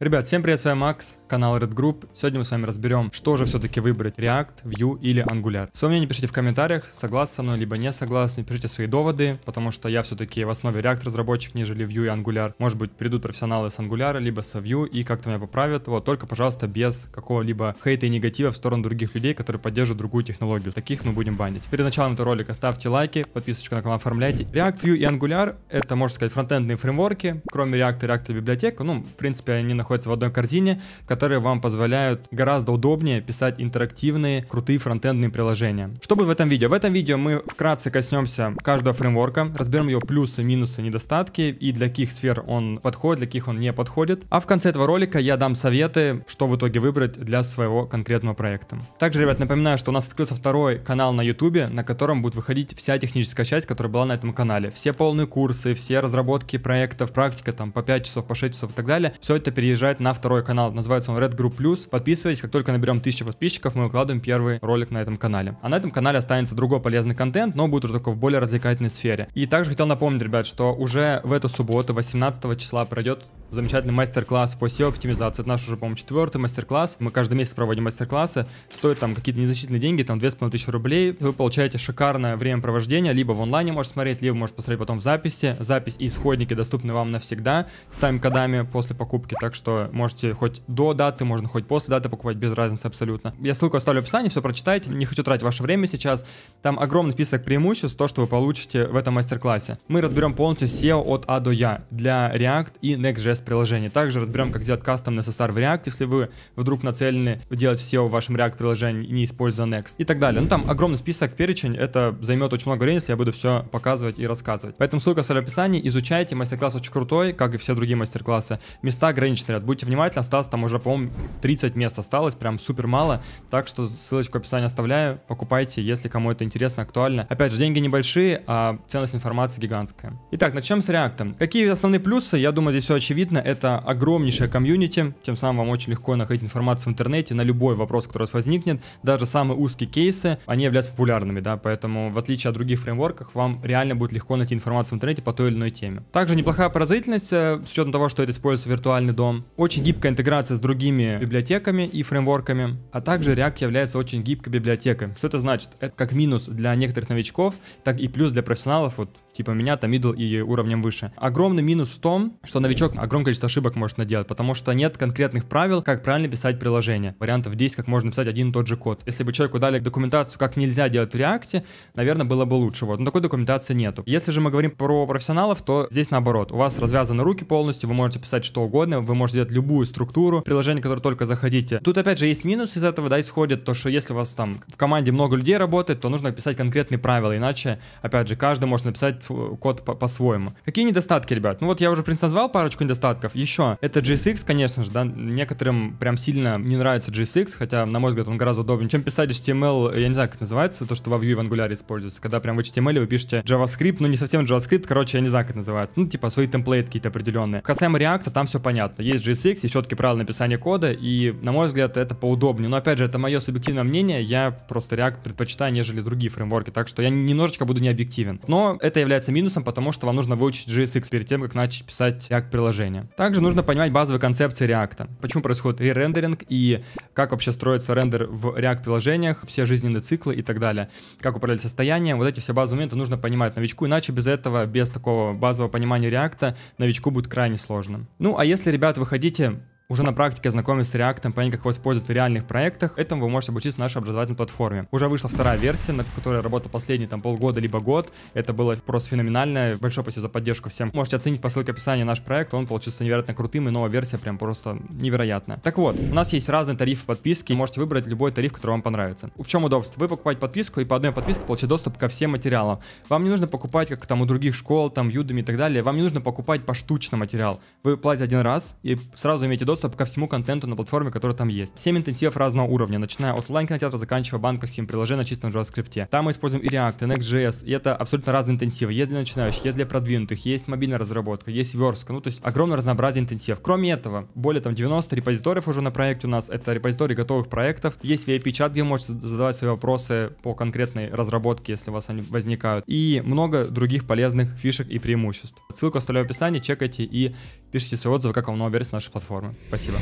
Ребят, всем привет, с вами Макс, канал Red Group. Сегодня мы с вами разберем, что же все-таки выбрать, React, Vue или Angular. Свое мнение пишите в комментариях, согласны со мной, либо не согласны, пишите свои доводы, потому что я все-таки в основе React разработчик, нежели Vue и Angular. Может быть, придут профессионалы с Angular, либо со Vue и как-то меня поправят, вот, только, пожалуйста, без какого-либо хейта и негатива в сторону других людей, которые поддерживают другую технологию. Таких мы будем банить. Перед началом этого ролика ставьте лайки, подписочку на канал оформляйте. React, Vue и Angular — это, можно сказать, фронтендные фреймворки, кроме React и React библиотека. ну, в принципе, они находятся в одной корзине, которые вам позволяют гораздо удобнее писать интерактивные, крутые фронтендные приложения. Что будет в этом видео? В этом видео мы вкратце коснемся каждого фреймворка, разберем его плюсы, минусы, недостатки и для каких сфер он подходит, для каких он не подходит. А в конце этого ролика я дам советы, что в итоге выбрать для своего конкретного проекта. Также, ребят, напоминаю, что у нас открылся второй канал на YouTube, на котором будет выходить вся техническая часть, которая была на этом канале. Все полные курсы, все разработки проектов, практика там по 5 часов, по 6 часов и так далее. Все это пере переезжает на второй канал. Называется он Red Group Plus. Подписывайтесь, как только наберем 1000 подписчиков, мы выкладываем первый ролик на этом канале. А на этом канале останется другой полезный контент, но будет уже только в более развлекательной сфере. И также хотел напомнить, ребят, что уже в эту субботу, 18 числа, пройдет замечательный мастер-класс по SEO-оптимизации. Это наш уже, по-моему, четвертый мастер-класс. Мы каждый месяц проводим мастер-классы. Стоит там какие-то незначительные деньги, там 2500 рублей. Вы получаете шикарное времяпровождение. Либо в онлайне можете смотреть, либо можете посмотреть потом в записи. Запись и исходники доступны вам навсегда ставим кодами после покупки. Так что что можете хоть до даты, можно хоть после даты покупать, без разницы абсолютно. Я ссылку оставлю в описании, все прочитайте. Не хочу тратить ваше время сейчас. Там огромный список преимуществ, то, что вы получите в этом мастер-классе. Мы разберем полностью SEO от А до Я для React и Next.js приложений. Также разберем, как сделать кастом SSR в React, если вы вдруг нацелены делать SEO в вашем React приложении, не используя Next и так далее. Ну там огромный список, перечень, это займет очень много времени, если я буду все показывать и рассказывать. Поэтому ссылка в описании, изучайте, мастер-класс очень крутой, как и все другие мастер-классы. Места ограничены, подряд. Будьте внимательны, осталось там уже, по-моему, 30 мест осталось, прям супер мало. Так что ссылочку в описании оставляю, покупайте, если кому это интересно, актуально. Опять же, деньги небольшие, а ценность информации гигантская. Итак, начнем с React. Какие основные плюсы? Я думаю, здесь все очевидно. Это огромнейшая комьюнити, тем самым вам очень легко находить информацию в интернете на любой вопрос, который у вас возникнет. Даже самые узкие кейсы, они являются популярными, да, поэтому в отличие от других фреймворков, вам реально будет легко найти информацию в интернете по той или иной теме. Также неплохая производительность, э, с учетом того, что это используется виртуальный дом очень гибкая интеграция с другими библиотеками и фреймворками, а также React является очень гибкой библиотекой. Что это значит? Это как минус для некоторых новичков, так и плюс для профессионалов. Вот типа меня, там мидл и уровнем выше. Огромный минус в том, что новичок огромное количество ошибок может наделать, потому что нет конкретных правил, как правильно писать приложение. Вариантов 10, как можно писать один и тот же код. Если бы человеку дали документацию, как нельзя делать в реакте, наверное, было бы лучше. Вот. Но такой документации нету. Если же мы говорим про профессионалов, то здесь наоборот. У вас развязаны руки полностью, вы можете писать что угодно, вы можете делать любую структуру приложение, которое только захотите. Тут опять же есть минус из этого, да, исходит то, что если у вас там в команде много людей работает, то нужно писать конкретные правила, иначе, опять же, каждый может написать проект код по-своему. По Какие недостатки, ребят? Ну вот я уже, в принципе, назвал парочку недостатков. Еще, это JSX, конечно же, да, некоторым прям сильно не нравится JSX, хотя, на мой взгляд, он гораздо удобнее, чем писать HTML, эм я не знаю, как это называется, то, что во Vue и Angular используется, когда прям в HTML эм вы пишете JavaScript, ну не совсем JavaScript, короче, я не знаю, как это называется, ну типа свои темплейты какие-то определенные. Касаемо React, там все понятно, есть JSX, есть четкие правила написания кода, и, на мой взгляд, это поудобнее, но, опять же, это мое субъективное мнение, я просто React предпочитаю, нежели другие фреймворки, так что я немножечко буду необъективен. но это является является минусом, потому что вам нужно выучить JSX перед тем, как начать писать React-приложение. Также нужно понимать базовые концепции React. Почему происходит ререндеринг и как вообще строится рендер в React-приложениях, все жизненные циклы и так далее. Как управлять состоянием. Вот эти все базовые моменты нужно понимать новичку, иначе без этого, без такого базового понимания React, новичку будет крайне сложно. Ну, а если, ребят, вы хотите уже на практике ознакомиться с React, понять, как его использовать в реальных проектах, этому вы можете обучиться на нашей образовательной платформе. Уже вышла вторая версия, над которой работа последние там полгода либо год. Это было просто феноменально. Большое спасибо за поддержку всем. Можете оценить по ссылке в описании наш проект, он получился невероятно крутым, и новая версия прям просто невероятная. Так вот, у нас есть разные тарифы подписки, и можете выбрать любой тариф, который вам понравится. В чем удобство? Вы покупаете подписку и по одной подписке получаете доступ ко всем материалам. Вам не нужно покупать, как там у других школ, там, юдами и так далее. Вам не нужно покупать поштучно материал. Вы платите один раз и сразу имеете доступ доступ ко всему контенту на платформе, который там есть. 7 интенсивов разного уровня, начиная от онлайн-кинотеатра, заканчивая банковским приложением на чистом JavaScript. Там мы используем и React, и Next.js, и это абсолютно разные интенсивы. Есть для начинающих, есть для продвинутых, есть мобильная разработка, есть верстка, ну то есть огромное разнообразие интенсивов. Кроме этого, более там 90 репозиториев уже на проекте у нас, это репозитории готовых проектов, есть VIP-чат, где вы можете задавать свои вопросы по конкретной разработке, если у вас они возникают, и много других полезных фишек и преимуществ. Ссылку оставляю в описании, чекайте и пишите свои отзывы, как вам новая версия нашей платформы. Спасибо.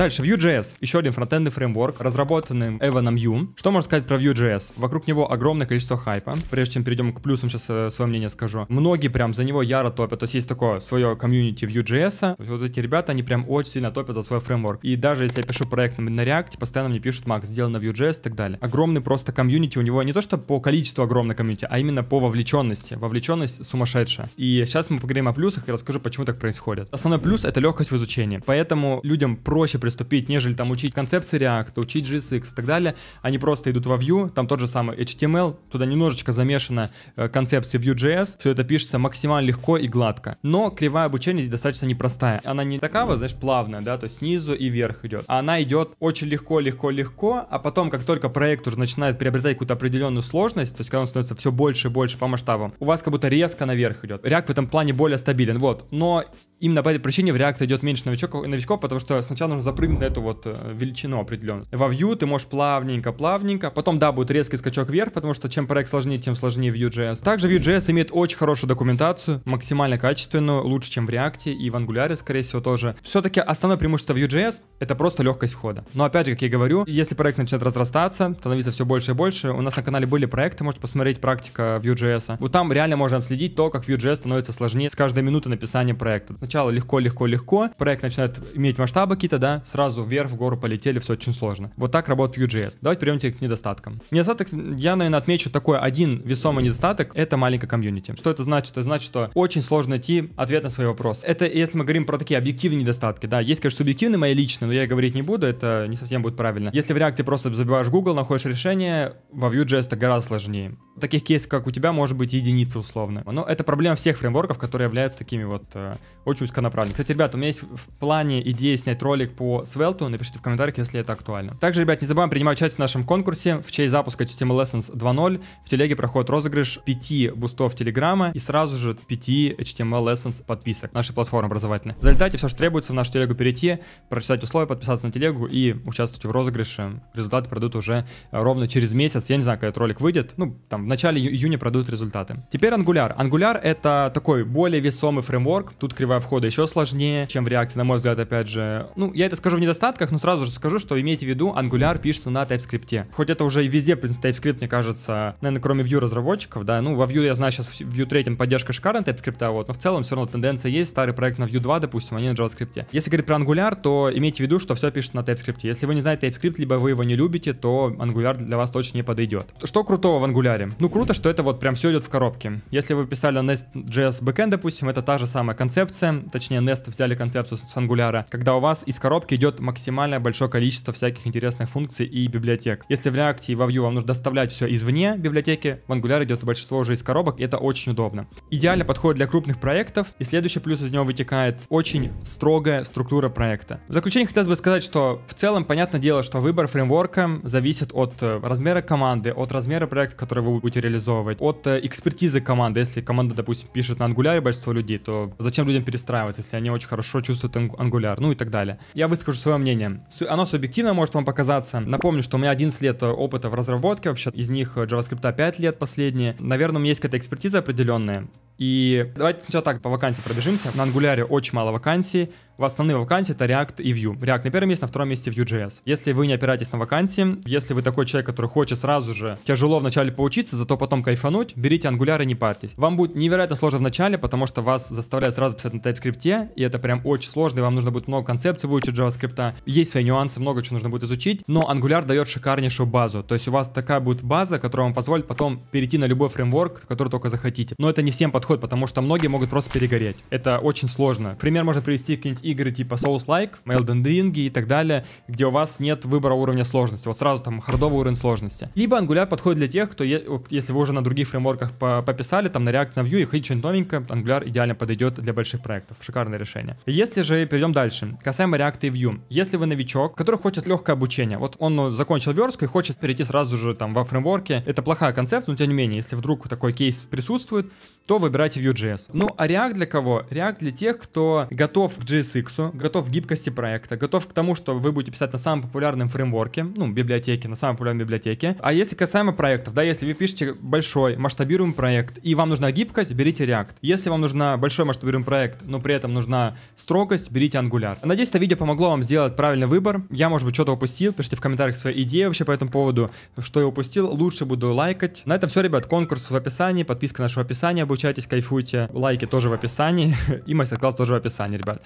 Дальше, Vue.js. Еще один фронтендный фреймворк, разработанный Эваном Ю. Что можно сказать про Vue.js? Вокруг него огромное количество хайпа. Прежде чем перейдем к плюсам, сейчас э, свое мнение скажу. Многие прям за него яро топят. То есть есть такое свое комьюнити Vue.js. Вот эти ребята, они прям очень сильно топят за свой фреймворк. И даже если я пишу проект на React, постоянно мне пишут, Макс, сделано в Vue.js и так далее. Огромный просто комьюнити у него не то, что по количеству огромной комьюнити, а именно по вовлеченности. Вовлеченность сумасшедшая. И сейчас мы поговорим о плюсах и расскажу, почему так происходит. Основной плюс — это легкость в изучении. Поэтому людям проще приступить, нежели там учить концепции React, учить JSX и так далее. Они просто идут во Vue, там тот же самый HTML, туда немножечко замешана э, концепция Vue.js, все это пишется максимально легко и гладко. Но кривая обучения здесь достаточно непростая. Она не такая, вот, знаешь, плавная, да, то есть снизу и вверх идет. А она идет очень легко, легко, легко, а потом, как только проект уже начинает приобретать какую-то определенную сложность, то есть когда он становится все больше и больше по масштабам, у вас как будто резко наверх идет. React в этом плане более стабилен, вот. Но именно по этой причине в React идет меньше новичков, новичков, потому что сначала нужно запрыгнуть на эту вот э, величину определенную. Во Vue ты можешь плавненько-плавненько, потом, да, будет резкий скачок вверх, потому что чем проект сложнее, тем сложнее Vue.js. Также Vue.js имеет очень хорошую документацию, максимально качественную, лучше, чем в React и в Angular, скорее всего, тоже. Все-таки основное преимущество Vue.js — это просто легкость входа. Но опять же, как я говорю, если проект начинает разрастаться, становиться все больше и больше, у нас на канале были проекты, можете посмотреть практика Vue.js. Вот там реально можно отследить то, как Vue.js становится сложнее с каждой минуты написания проекта сначала легко-легко-легко, проект начинает иметь масштабы какие-то, да, сразу вверх, в гору полетели, все очень сложно. Вот так работает Vue.js. Давайте перейдем к недостаткам. Недостаток, я, наверное, отмечу такой один весомый недостаток, это маленькая комьюнити. Что это значит? Это значит, что очень сложно найти ответ на свой вопрос. Это если мы говорим про такие объективные недостатки, да, есть, конечно, субъективные мои личные, но я говорить не буду, это не совсем будет правильно. Если в реакте просто забиваешь Google, находишь решение, во Vue.js это гораздо сложнее. Таких кейсов, как у тебя, может быть единица условно. Но это проблема всех фреймворков, которые являются такими вот э, очень учусь коноправлен. Кстати, ребят, у меня есть в плане идеи снять ролик по Svelte, напишите в комментариях, если это актуально. Также, ребят, не забываем принимать участие в нашем конкурсе, в честь запуска HTML Lessons 2.0 в телеге проходит розыгрыш 5 бустов Телеграма и сразу же 5 HTML Lessons подписок нашей платформы образовательной. Залетайте, все, что требуется, в нашу телегу перейти, прочитать условия, подписаться на телегу и участвовать в розыгрыше. Результаты пройдут уже э, ровно через месяц, я не знаю, когда этот ролик выйдет, ну, там, в начале ию июня пройдут результаты. Теперь Angular. Angular это такой более весомый фреймворк, тут кривая входа входа еще сложнее, чем в React, на мой взгляд, опять же. Ну, я это скажу в недостатках, но сразу же скажу, что имейте в виду, Angular пишется на TypeScript. Хоть это уже везде, в принципе, TypeScript, мне кажется, наверное, кроме Vue разработчиков, да, ну, во Vue, я знаю, сейчас в Vue 3 поддержка шикарная TypeScript, а вот, но в целом все равно тенденция есть, старый проект на Vue 2, допустим, они на JavaScript. Если говорить про Angular, то имейте в виду, что все пишется на TypeScript. Если вы не знаете TypeScript, либо вы его не любите, то Angular для вас точно не подойдет. Что крутого в Angular? Ну, круто, что это вот прям все идет в коробке. Если вы писали на Nest.js backend, допустим, это та же самая концепция, точнее Nest взяли концепцию с Angular, когда у вас из коробки идет максимально большое количество всяких интересных функций и библиотек. Если в React и во Vue вам нужно доставлять все извне библиотеки, в Angular идет большинство уже из коробок, и это очень удобно. Идеально подходит для крупных проектов, и следующий плюс из него вытекает очень строгая структура проекта. В заключение хотелось бы сказать, что в целом, понятное дело, что выбор фреймворка зависит от э, размера команды, от размера проекта, который вы будете реализовывать, от э, экспертизы команды. Если команда, допустим, пишет на Angular большинство людей, то зачем людям перестать перестраиваться, если они очень хорошо чувствуют ангуляр, ну и так далее. Я выскажу свое мнение. Оно субъективно может вам показаться. Напомню, что у меня 11 лет э, опыта в разработке вообще, из них э, JavaScript 5 лет последние. Наверное, у меня есть какая-то экспертиза определенная. И давайте сначала так по вакансии пробежимся. На ангуляре очень мало вакансий. В основные вакансии это React и Vue. React на первом месте, на втором месте Vue.js. Если вы не опираетесь на вакансии, если вы такой человек, который хочет сразу же тяжело вначале поучиться, зато потом кайфануть, берите Angular и не парьтесь. Вам будет невероятно сложно вначале, потому что вас заставляют сразу писать на TypeScript, и это прям очень сложно, и вам нужно будет много концепций выучить JavaScript. Есть свои нюансы, много чего нужно будет изучить, но Angular дает шикарнейшую базу. То есть у вас такая будет база, которая вам позволит потом перейти на любой фреймворк, который только захотите. Но это не всем подходит, потому что многие могут просто перегореть. Это очень сложно. Пример можно привести какие-нибудь игры типа Souls-like, Elden Ring и так далее, где у вас нет выбора уровня сложности, вот сразу там хардовый уровень сложности. Либо Angular подходит для тех, кто, если вы уже на других фреймворках пописали, там на React, на Vue и хотите что-нибудь новенькое, Angular идеально подойдет для больших проектов, шикарное решение. Если же перейдем дальше, касаемо React и Vue, если вы новичок, который хочет легкое обучение, вот он ну, закончил верстку и хочет перейти сразу же там во фреймворке, это плохая концепция, но тем не менее, если вдруг такой кейс присутствует, то выбирайте Vue.js. Ну а React для кого? React для тех, кто готов к JS UX, готов к гибкости проекта, готов к тому, что вы будете писать на самом популярном фреймворке, ну, библиотеке, на самой популярной библиотеке. А если касаемо проектов, да, если вы пишете большой масштабируемый проект, и вам нужна гибкость, берите React. Если вам нужна большой масштабируемый проект, но при этом нужна строгость, берите Angular. Надеюсь, это видео помогло вам сделать правильный выбор. Я, может быть, что-то упустил. Пишите в комментариях свои идеи вообще по этому поводу, что я упустил. Лучше буду лайкать. На этом все, ребят. Конкурс в описании, подписка нашего описания, обучайтесь, кайфуйте. Лайки тоже в описании. И мастер-класс тоже в описании, ребят.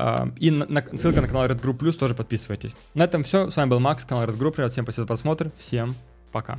А, и на, на, ссылка на канал Red Group Plus, тоже подписывайтесь. На этом все. С вами был Макс, канал Red Group. Привет, всем спасибо за просмотр. Всем пока.